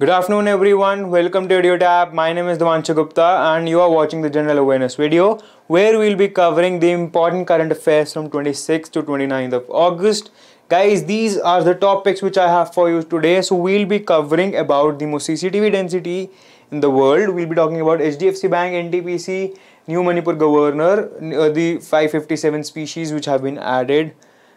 Good afternoon everyone, welcome to EduTab. My name is Devanshu Gupta and you are watching the general awareness video where we will be covering the important current affairs from 26th to 29th of August. Guys, these are the topics which I have for you today. So we'll be covering about the most CCTV density in the world. We'll be talking about HDFC Bank, NTPC, New Manipur Governor, uh, the 557 species which have been added,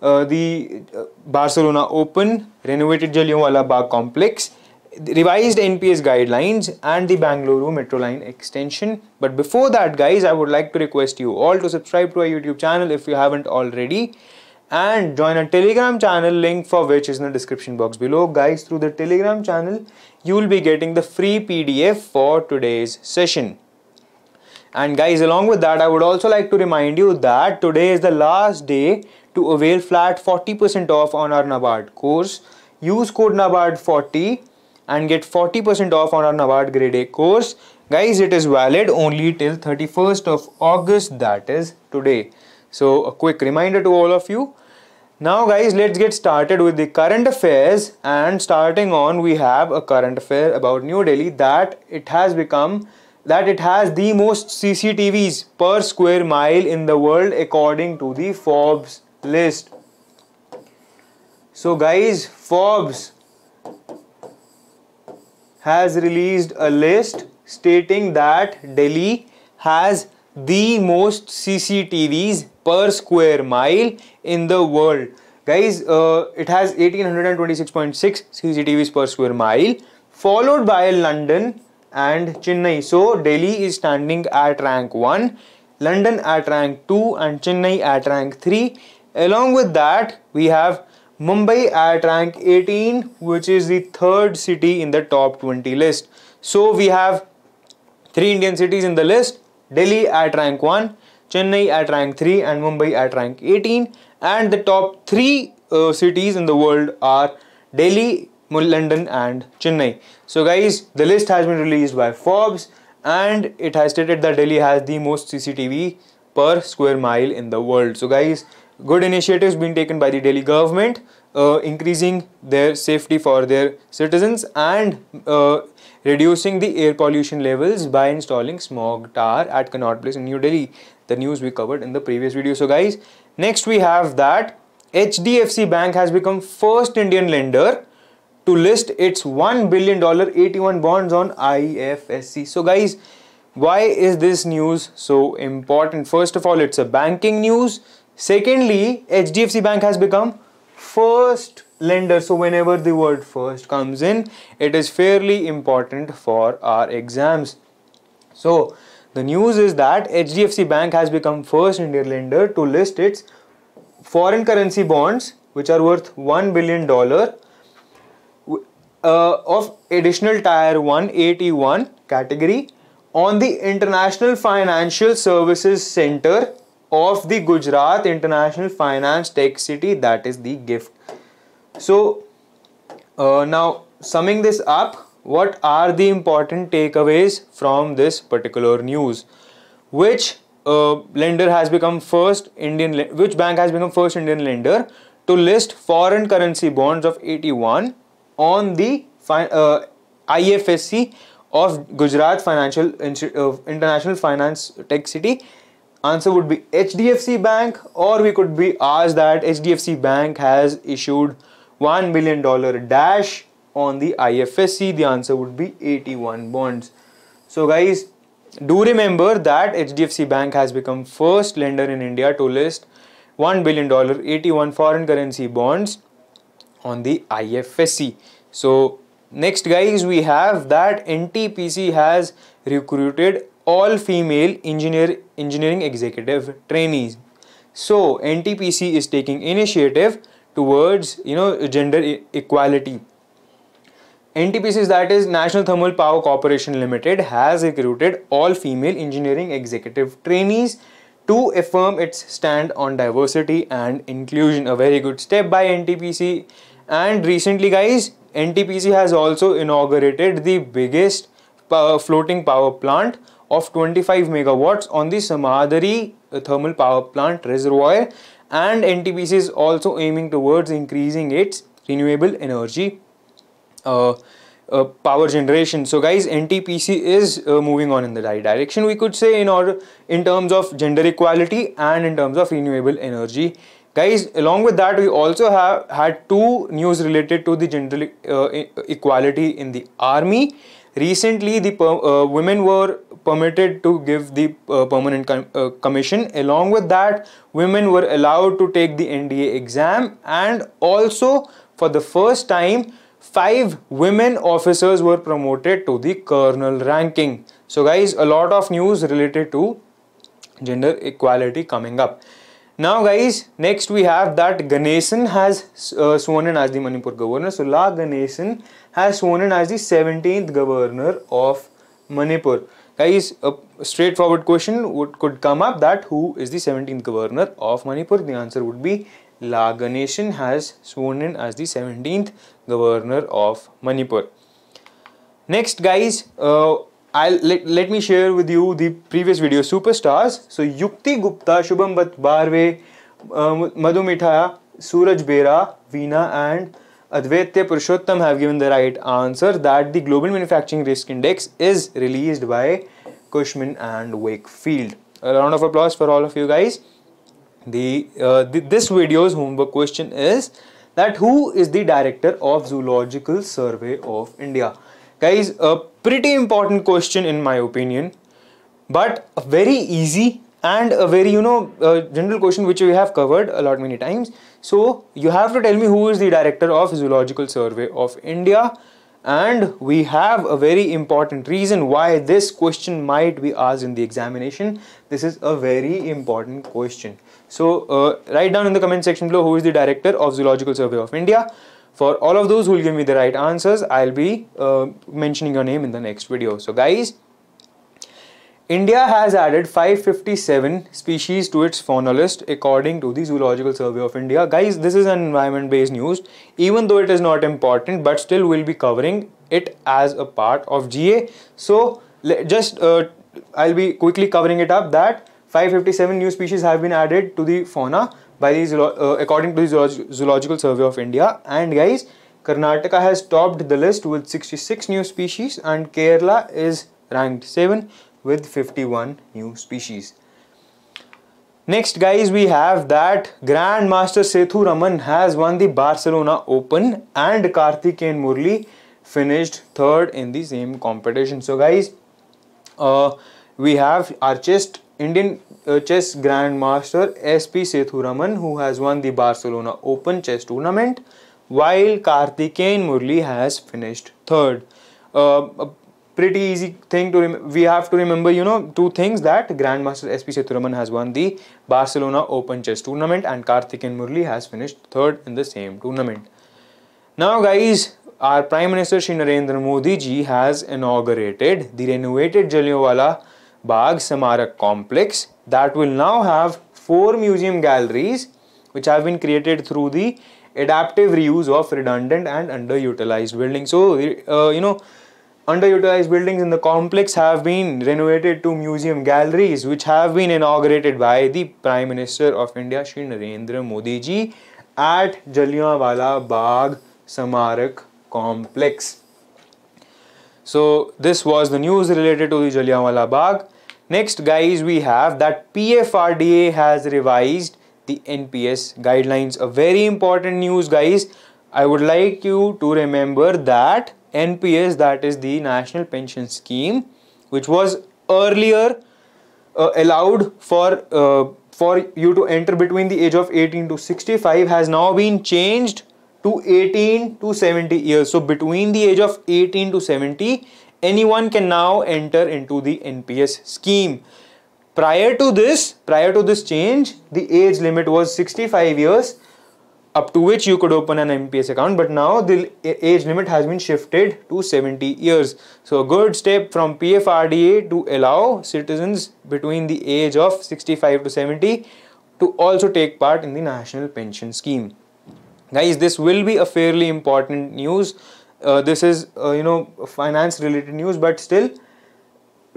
uh, the uh, Barcelona Open, renovated Jallianwala Bagh Complex, revised NPS guidelines and the Bangalore metro line extension. But before that guys, I would like to request you all to subscribe to our YouTube channel if you haven't already and join our telegram channel link for which is in the description box below guys through the telegram channel you will be getting the free pdf for today's session and guys along with that i would also like to remind you that today is the last day to avail flat 40% off on our nabard course use code nabard 40 and get 40% off on our Navard Grade A course. Guys, it is valid only till 31st of August, that is today. So, a quick reminder to all of you. Now guys, let's get started with the current affairs and starting on we have a current affair about New Delhi that it has become that it has the most CCTVs per square mile in the world according to the Forbes list. So guys, Forbes has released a list stating that Delhi has the most CCTVs per square mile in the world. Guys, uh, it has 1826.6 CCTVs per square mile, followed by London and Chennai. So, Delhi is standing at rank 1, London at rank 2 and Chennai at rank 3. Along with that, we have Mumbai at rank 18 which is the third city in the top 20 list. So we have three Indian cities in the list Delhi at rank 1, Chennai at rank 3 and Mumbai at rank 18 and the top three uh, cities in the world are Delhi, London and Chennai. So guys the list has been released by Forbes and it has stated that Delhi has the most CCTV per square mile in the world. So guys good initiatives being taken by the Delhi government, uh, increasing their safety for their citizens and uh, reducing the air pollution levels by installing smog tar at Connaught Place in New Delhi. The news we covered in the previous video. So guys, next we have that HDFC Bank has become first Indian lender to list its $1 billion 81 bonds on IFSC. So guys, why is this news so important? First of all, it's a banking news. Secondly, HDFC Bank has become first lender. So whenever the word first comes in, it is fairly important for our exams. So the news is that HDFC Bank has become first Indian lender to list its foreign currency bonds which are worth $1 billion uh, of additional tier 181 category on the International Financial Services Center of the Gujarat International Finance Tech City that is the gift. So uh, now summing this up what are the important takeaways from this particular news which uh, lender has become first Indian which bank has become first Indian lender to list foreign currency bonds of 81 on the uh, IFSC of Gujarat Financial uh, International Finance Tech City answer would be HDFC Bank or we could be asked that HDFC Bank has issued $1 million dash on the IFSC. The answer would be 81 bonds. So guys, do remember that HDFC Bank has become first lender in India to list $1 billion 81 foreign currency bonds on the IFSC. So next guys, we have that NTPC has recruited all female engineer engineering executive trainees so ntpc is taking initiative towards you know gender e equality ntpc that is national thermal power corporation limited has recruited all female engineering executive trainees to affirm its stand on diversity and inclusion a very good step by ntpc and recently guys ntpc has also inaugurated the biggest power uh, floating power plant of 25 megawatts on the Samadari thermal power plant reservoir and NTPC is also aiming towards increasing its renewable energy uh, uh, power generation. So guys, NTPC is uh, moving on in the right direction we could say in order in terms of gender equality and in terms of renewable energy. Guys, along with that, we also have had two news related to the gender uh, equality in the army. Recently, the uh, women were permitted to give the uh, permanent com uh, commission. Along with that, women were allowed to take the NDA exam and also for the first time, five women officers were promoted to the colonel ranking. So guys, a lot of news related to gender equality coming up. Now guys, next we have that Ganesan has uh, sworn in as the Manipur governor. So La Ganesan has sworn in as the 17th governor of Manipur. Guys, a straightforward question would, could come up that who is the 17th governor of Manipur? The answer would be Laganation has sworn in as the 17th governor of Manipur. Next guys, uh, I'll let, let me share with you the previous video superstars. So Yukti Gupta, Shubham Barve, uh, Madhu Mithaya, Suraj Bera, Veena and Advaitya Purushottam have given the right answer that the Global Manufacturing Risk Index is released by Cushman and Wakefield. A round of applause for all of you guys. The, uh, the This video's homework question is that who is the director of Zoological Survey of India? Guys, a pretty important question in my opinion, but a very easy and a very, you know, uh, general question which we have covered a lot many times. So you have to tell me who is the director of Zoological Survey of India and we have a very important reason why this question might be asked in the examination. This is a very important question. So uh, write down in the comment section below who is the director of Zoological Survey of India. For all of those who will give me the right answers, I'll be uh, mentioning your name in the next video. So guys, India has added 557 species to its fauna list according to the Zoological Survey of India. Guys, this is an environment based news, even though it is not important, but still we'll be covering it as a part of GA. So, just uh, I'll be quickly covering it up that 557 new species have been added to the fauna by the uh, according to the Zoological Survey of India. And guys, Karnataka has topped the list with 66 new species, and Kerala is ranked 7 with 51 new species. Next guys we have that Grand Master Sethu Raman has won the Barcelona Open and Karthikeyan Murli finished third in the same competition. So guys uh, we have our chess Indian uh, chess grandmaster SP Sethu Raman who has won the Barcelona Open chess tournament while Karthikeyan Murli has finished third. Uh, pretty easy thing to we have to remember you know two things that grandmaster sp Thurman has won the barcelona open chess tournament and karthik and murli has finished third in the same tournament now guys our prime minister shri narendra modi ji has inaugurated the renovated jallianwala bagh samarak complex that will now have four museum galleries which have been created through the adaptive reuse of redundant and underutilized buildings so uh, you know underutilized buildings in the complex have been renovated to museum galleries which have been inaugurated by the Prime Minister of India Shri Narendra Modi ji at Jallianwala Bagh Samarak complex. So this was the news related to the Jallianwala Bagh. Next guys we have that PFRDA has revised the NPS guidelines. A very important news guys. I would like you to remember that NPS that is the National Pension Scheme which was earlier uh, allowed for uh, for you to enter between the age of 18 to 65 has now been changed to 18 to 70 years so between the age of 18 to 70 anyone can now enter into the NPS scheme prior to this prior to this change the age limit was 65 years up to which you could open an MPS account but now the age limit has been shifted to 70 years. So a good step from PFRDA to allow citizens between the age of 65 to 70 to also take part in the national pension scheme. Guys this will be a fairly important news. Uh, this is uh, you know finance related news but still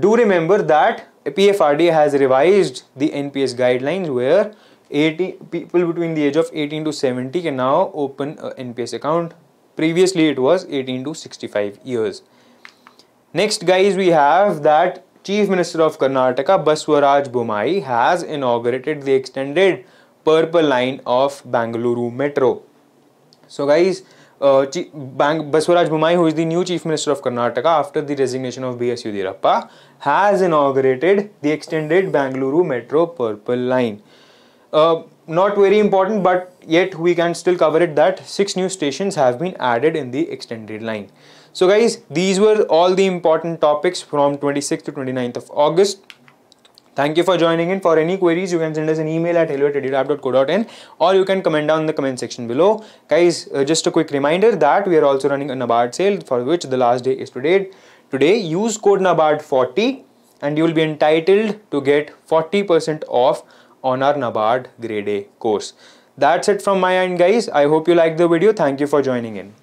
do remember that PFRDA has revised the NPS guidelines where eighteen people between the age of eighteen to seventy can now open N P S account previously it was eighteen to sixty five years next guys we have that chief minister of Karnataka Basavaraj Bommai has inaugurated the extended purple line of Bengaluru metro so guys Basavaraj Bommai who is the new chief minister of Karnataka after the resignation of B S Yediyurappa has inaugurated the extended Bengaluru metro purple line Uh, not very important but yet we can still cover it that six new stations have been added in the extended line so guys these were all the important topics from 26th to 29th of august thank you for joining in for any queries you can send us an email at hello at or you can comment down in the comment section below guys uh, just a quick reminder that we are also running a nabard sale for which the last day is today today use code nabard 40 and you will be entitled to get 40 percent off on our NABARD grade A course. That's it from my end guys. I hope you liked the video. Thank you for joining in.